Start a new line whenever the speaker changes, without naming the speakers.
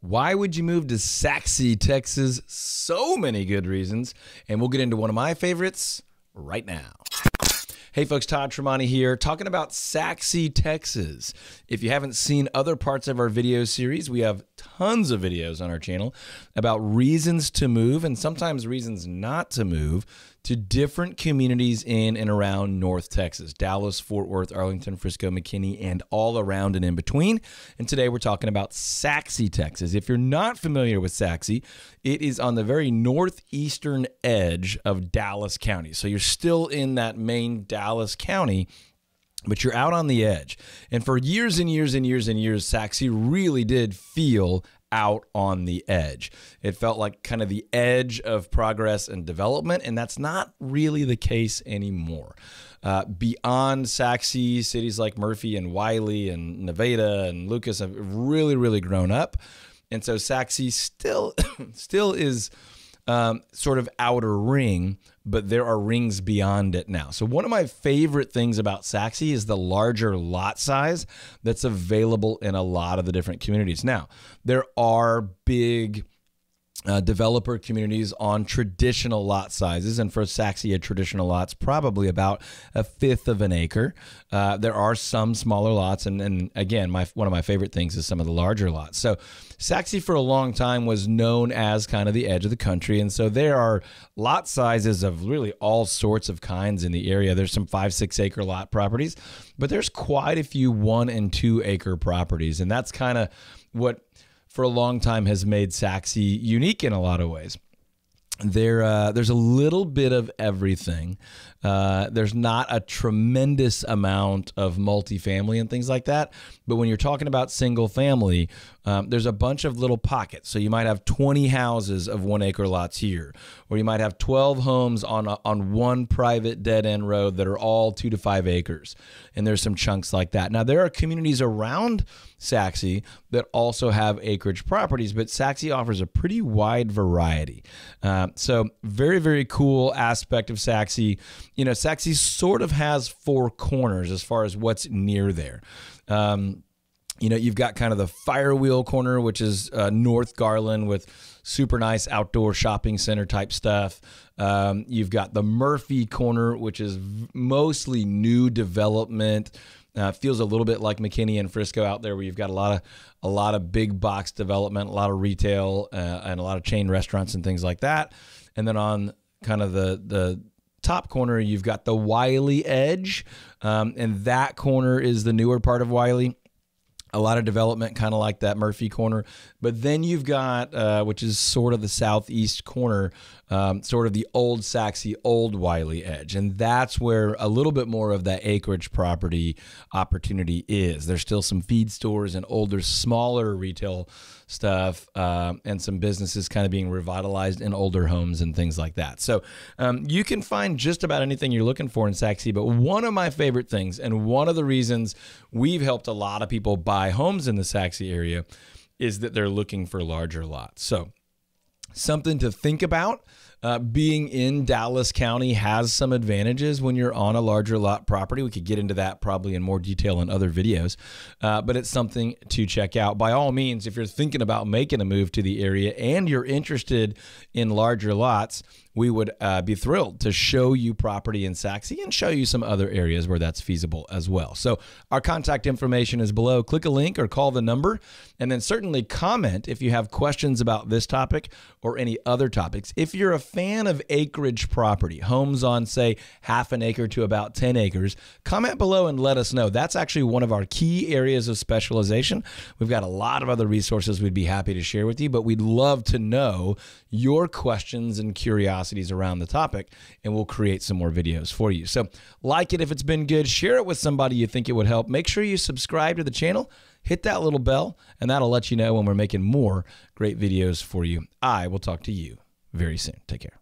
Why would you move to Saxy, Texas? So many good reasons. And we'll get into one of my favorites right now. Hey folks, Todd Tremonti here, talking about Saxy, Texas. If you haven't seen other parts of our video series, we have tons of videos on our channel about reasons to move and sometimes reasons not to move to different communities in and around North Texas Dallas, Fort Worth, Arlington, Frisco, McKinney, and all around and in between. And today we're talking about Saxe, Texas. If you're not familiar with Saxe, it is on the very northeastern edge of Dallas County. So you're still in that main Dallas County but you're out on the edge. And for years and years and years and years, Saxy really did feel out on the edge. It felt like kind of the edge of progress and development, and that's not really the case anymore. Uh, beyond Saxy, cities like Murphy and Wiley and Nevada and Lucas have really, really grown up. And so Saxy still, still is um, sort of outer ring, but there are rings beyond it now. So, one of my favorite things about Saxy is the larger lot size that's available in a lot of the different communities. Now, there are big uh, developer communities on traditional lot sizes. And for Saxia, traditional lots, probably about a fifth of an acre. Uh, there are some smaller lots. And, and again, my, one of my favorite things is some of the larger lots. So Saxia for a long time was known as kind of the edge of the country. And so there are lot sizes of really all sorts of kinds in the area. There's some five, six acre lot properties, but there's quite a few one and two acre properties. And that's kind of what for a long time has made Saxy unique in a lot of ways. There, uh, there's a little bit of everything. Uh, there's not a tremendous amount of multifamily and things like that. But when you're talking about single family, um, there's a bunch of little pockets. So you might have 20 houses of one acre lots here, or you might have 12 homes on a, on one private dead end road that are all two to five acres. And there's some chunks like that. Now there are communities around Saxe that also have acreage properties, but Saxe offers a pretty wide variety. Uh, so very very cool aspect of Saxe. You know, Saxe sort of has four corners as far as what's near there. Um, you know, you've got kind of the Firewheel corner, which is uh, North Garland with super nice outdoor shopping center type stuff. Um, you've got the Murphy corner, which is mostly new development. Uh, feels a little bit like McKinney and Frisco out there, where you've got a lot of a lot of big box development, a lot of retail, uh, and a lot of chain restaurants and things like that. And then on kind of the the top corner, you've got the Wiley Edge, um, and that corner is the newer part of Wiley a lot of development, kind of like that Murphy corner. But then you've got, uh, which is sort of the southeast corner, um, sort of the old Saxy, old Wiley edge. And that's where a little bit more of that acreage property opportunity is. There's still some feed stores and older, smaller retail stuff um, and some businesses kind of being revitalized in older homes and things like that. So um, you can find just about anything you're looking for in Saxe. But one of my favorite things, and one of the reasons we've helped a lot of people buy homes in the Saxe area, is that they're looking for larger lots. So something to think about. Uh, being in Dallas County has some advantages when you're on a larger lot property. We could get into that probably in more detail in other videos, uh, but it's something to check out. By all means, if you're thinking about making a move to the area and you're interested in larger lots, we would uh, be thrilled to show you property in Saxe and show you some other areas where that's feasible as well. So our contact information is below. Click a link or call the number, and then certainly comment if you have questions about this topic or any other topics. If you're a fan of acreage property, homes on, say, half an acre to about 10 acres, comment below and let us know. That's actually one of our key areas of specialization. We've got a lot of other resources we'd be happy to share with you, but we'd love to know your questions and curiosities around the topic, and we'll create some more videos for you. So, like it if it's been good, share it with somebody you think it would help. Make sure you subscribe to the channel hit that little bell, and that'll let you know when we're making more great videos for you. I will talk to you very soon. Take care.